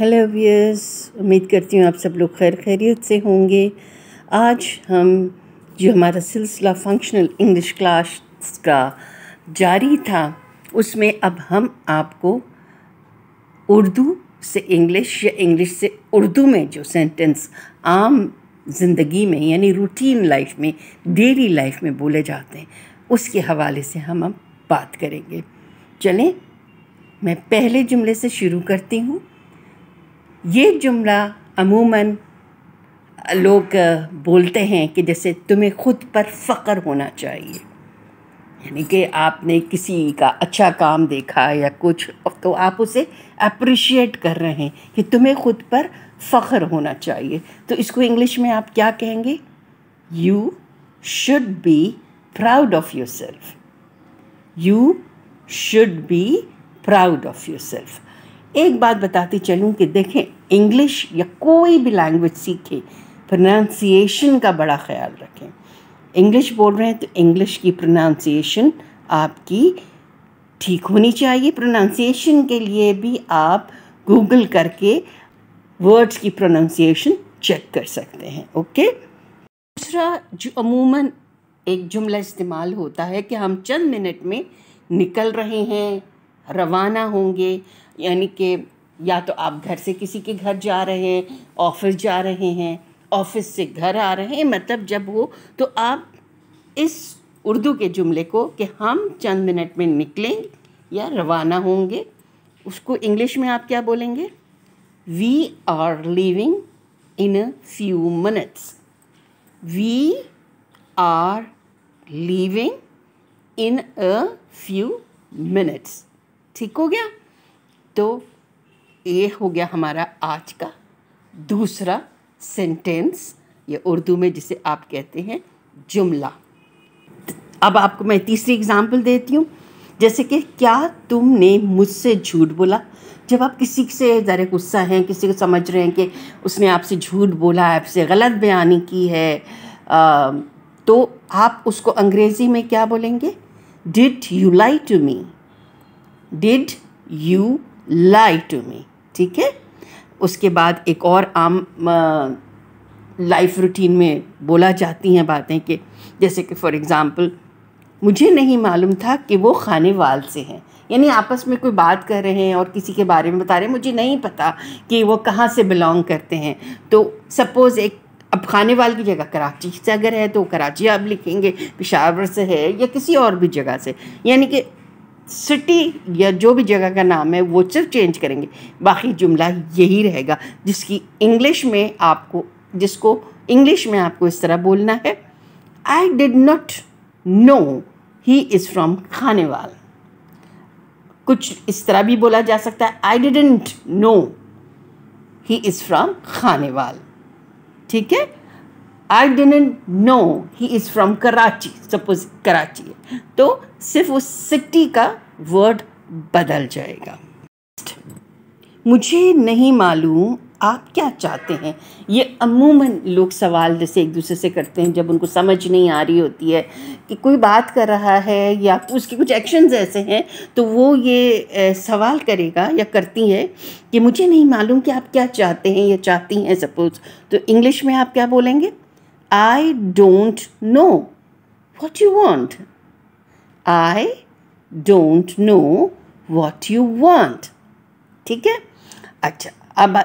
Hello viewers उम्मीद करती हूँ आप सब लोग खैर खैरियत से होंगे आज हम जो हमारा सिलसिला फंक्शनल इंग्लिश क्लास का जारी था उसमें अब हम आपको उर्दू से इंग्लिश या इंग्लिश से उर्दू में जो सेंटेंस आम ज़िंदगी में यानी रूटीन लाइफ में डेली लाइफ में बोले जाते हैं उसके हवाले से हम अब बात करेंगे चलें मैं पहले जुमले से शुरू करती हूँ ये जुमला अमूमन लोग बोलते हैं कि जैसे तुम्हें ख़ुद पर फ़ख्र होना चाहिए यानी कि आपने किसी का अच्छा काम देखा या कुछ तो आप उसे अप्रिशिएट कर रहे हैं कि तुम्हें ख़ुद पर फ़ख्र होना चाहिए तो इसको इंग्लिश में आप क्या कहेंगे you should be proud of yourself you should be proud of yourself एक बात बताती चलूँ कि देखें इंग्लिश या कोई भी लैंग्वेज सीखें प्रोनाउंसिएशन का बड़ा ख्याल रखें इंग्लिश बोल रहे हैं तो इंग्लिश की प्रोनाउंसिएशन आपकी ठीक होनी चाहिए प्रोनाउंसिएशन के लिए भी आप गूगल करके वर्ड्स की प्रोनाउंसिएशन चेक कर सकते हैं ओके दूसरा जो अमूमन एक जुमला इस्तेमाल होता है कि हम चंद मिनट में निकल रहे हैं रवाना होंगे यानी कि या तो आप घर से किसी के घर जा रहे हैं ऑफिस जा रहे हैं ऑफिस से घर आ रहे हैं मतलब जब हो तो आप इस उर्दू के जुमले को कि हम चंद मिनट में निकलें या रवाना होंगे उसको इंग्लिश में आप क्या बोलेंगे we are living in a few minutes we are living in a few minutes ठीक हो गया तो ये हो गया हमारा आज का दूसरा सेंटेंस ये उर्दू में जिसे आप कहते हैं जुमला अब आपको मैं तीसरी एग्ज़ाम्पल देती हूँ जैसे कि क्या तुमने मुझसे झूठ बोला जब आप किसी से ज़रा गुस्सा हैं किसी को समझ रहे हैं कि उसने आपसे झूठ बोला है आपसे गलत बयानी की है आ, तो आप उसको अंग्रेज़ी में क्या बोलेंगे did you lie to me did you lie to me ठीक है उसके बाद एक और आम लाइफ रूटीन में बोला जाती हैं बातें कि जैसे कि फॉर एग्ज़ाम्पल मुझे नहीं मालूम था कि वो खाने वाल से हैं यानी आपस में कोई बात कर रहे हैं और किसी के बारे में बता रहे हैं मुझे नहीं पता कि वो कहाँ से बिलोंग करते हैं तो सपोज़ एक अब खाने वाल की जगह कराची से अगर है तो कराची आप लिखेंगे पिशावर से है या किसी और भी जगह से यानी कि सिटी या जो भी जगह का नाम है वो सिर्फ चेंज करेंगे बाकी जुमला यही रहेगा जिसकी इंग्लिश में आपको जिसको इंग्लिश में आपको इस तरह बोलना है I did not know he is from Khanewal कुछ इस तरह भी बोला जा सकता है I didn't know he is from Khanewal ठीक है I didn't know he is from Karachi suppose Karachi है तो सिर्फ उस सिटी का वर्ड बदल जाएगा मुझे नहीं मालूम आप क्या चाहते हैं ये अमूमन लोग सवाल जैसे एक दूसरे से करते हैं जब उनको समझ नहीं आ रही होती है कि कोई बात कर रहा है या उसके कुछ एक्शंस ऐसे हैं तो वो ये सवाल करेगा या करती है कि मुझे नहीं मालूम कि आप क्या चाहते हैं या चाहती हैं सपोज़ तो इंग्लिश में आप क्या बोलेंगे I don't know what you want. I don't know what you want. ठीक है अच्छा अब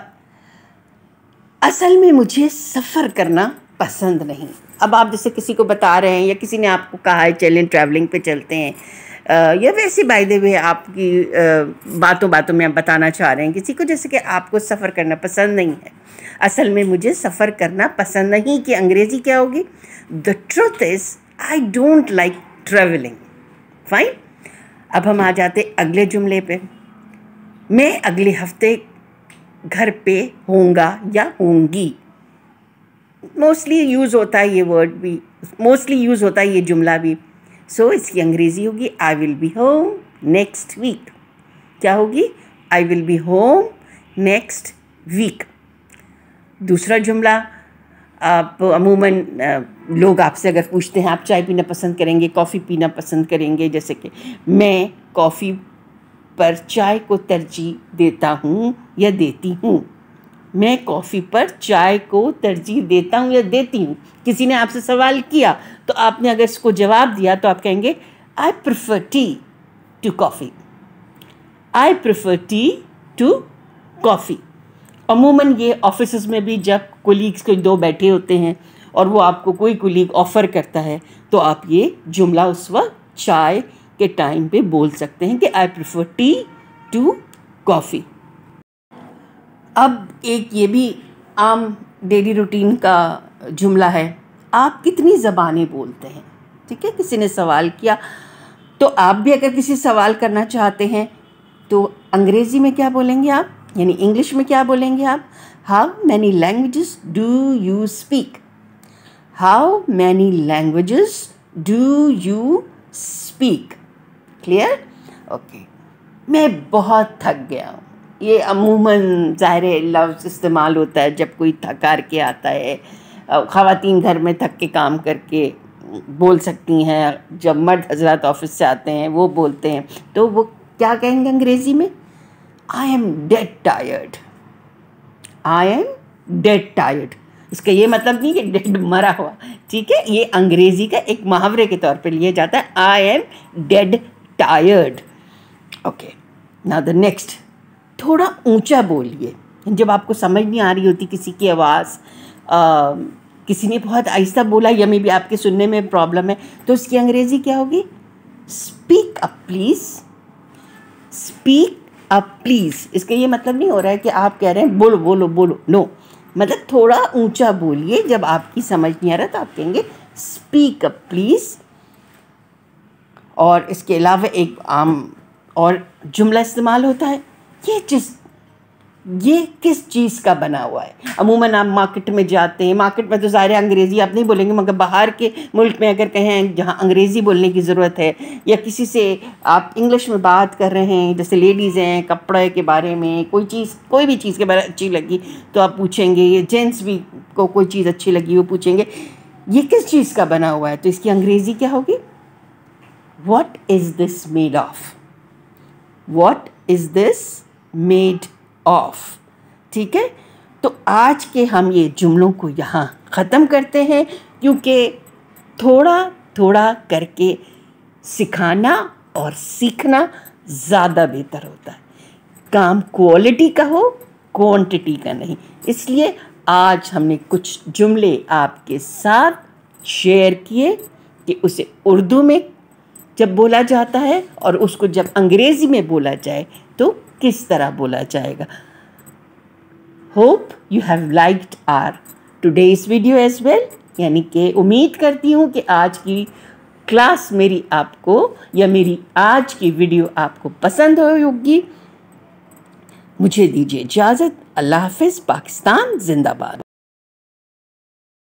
असल में मुझे सफ़र करना पसंद नहीं अब आप जैसे किसी को बता रहे हैं या किसी ने आपको कहा है चलें ट्रैवलिंग पे चलते हैं या वैसे बाई दे वे आपकी बातों बातों में आप बताना चाह रहे हैं किसी को जैसे कि आपको सफ़र करना पसंद नहीं है असल में मुझे सफ़र करना पसंद नहीं कि अंग्रेज़ी क्या होगी the truth is I don't like travelling fine अब हम आ जाते अगले जुमले पे मैं अगले हफ्ते घर पे होंगे या होंगी मोस्टली यूज़ होता है ये वर्ड भी मोस्टली यूज़ होता है ये जुमला भी सो so, इसकी अंग्रेज़ी होगी I will be home next week क्या होगी I will be home next week दूसरा जुमला आप अमूमन लोग आपसे अगर पूछते हैं आप चाय पीना पसंद करेंगे कॉफ़ी पीना पसंद करेंगे जैसे कि मैं कॉफ़ी पर चाय को तरजीह देता हूँ या देती हूँ मैं कॉफ़ी पर चाय को तरजीह देता हूँ या देती हूँ किसी ने आपसे सवाल किया तो आपने अगर इसको जवाब दिया तो आप कहेंगे I prefer tea to coffee I prefer tea to coffee अमूमन ये ऑफिस में भी जब कोलीग्स कोई दो बैठे होते हैं और वो आपको कोई कोलीग ऑफ़र करता है तो आप ये जुमला उस वक्त चाय के टाइम पे बोल सकते हैं कि I prefer tea to coffee अब एक ये भी आम डेली रूटीन का जुमला है आप कितनी ज़बानें बोलते हैं ठीक है किसी ने सवाल किया तो आप भी अगर किसी सवाल करना चाहते हैं तो अंग्रेज़ी में क्या बोलेंगे आप यानी इंग्लिश में क्या बोलेंगे आप how many languages do you speak how many languages do you speak clear okay मैं बहुत थक गया हूँ ये अमूमन ज़ाहिर लफ्ज़ इस्तेमाल होता है जब कोई थकार के आता है ख़वातीन घर में थक के काम करके बोल सकती हैं जब मर्द हजरात ऑफिस से आते हैं वो बोलते हैं तो वो क्या कहेंगे अंग्रेज़ी में I am dead tired I am dead tired इसका ये मतलब नहीं कि डेड मरा हुआ ठीक है ये अंग्रेज़ी का एक मुहावरे के तौर पे लिया जाता है I am dead tired okay now the next थोड़ा ऊंचा बोलिए जब आपको समझ नहीं आ रही होती किसी की आवाज़ किसी ने बहुत आहिस्ता बोला या मे भी आपके सुनने में प्रॉब्लम है तो उसकी अंग्रेज़ी क्या होगी speak up please speak up please इसका ये मतलब नहीं हो रहा है कि आप कह रहे हैं बोलो बोलो बोलो नो मतलब थोड़ा ऊंचा बोलिए जब आपकी समझ नहीं आ रहा तो आप कहेंगे स्पीक अप प्लीज़ और इसके अलावा एक आम और जुमला इस्तेमाल होता है ये जिस ये किस चीज़ का बना हुआ है अमूमन आप मार्केट में जाते हैं मार्केट में तो ज़ाहिर अंग्रेज़ी आप नहीं बोलेंगे मगर बाहर के मुल्क में अगर कहें जहाँ अंग्रेज़ी बोलने की ज़रूरत है या किसी से आप इंग्लिश में बात कर रहे हैं जैसे लेडीज़ हैं कपड़े के बारे में कोई चीज़ कोई भी चीज़ के बारे में अच्छी लगी तो आप पूछेंगे ये जेंट्स भी को कोई चीज़ अच्छी लगी वो पूछेंगे ये किस चीज़ का बना हुआ है तो इसकी अंग्रेज़ी क्या होगी what is this made of what is this made of ठीक है तो आज के हम ये जुमलों को यहाँ ख़त्म करते हैं क्योंकि थोड़ा थोड़ा करके सिखाना और सीखना ज़्यादा बेहतर होता है काम क्वालिटी का हो क्वांटिटी का नहीं इसलिए आज हमने कुछ जुमले आपके साथ शेयर किए कि उसे उर्दू में जब बोला जाता है और उसको जब अंग्रेज़ी में बोला जाए तो किस तरह बोला जाएगा होप यू हैव लाइक्ड आर इस वीडियो एज वेल यानी कि उम्मीद करती हूँ कि आज की क्लास मेरी आपको या मेरी आज की वीडियो आपको पसंद होगी मुझे दीजिए इजाज़त अल्लाह हाफिज़ पाकिस्तान जिंदाबाद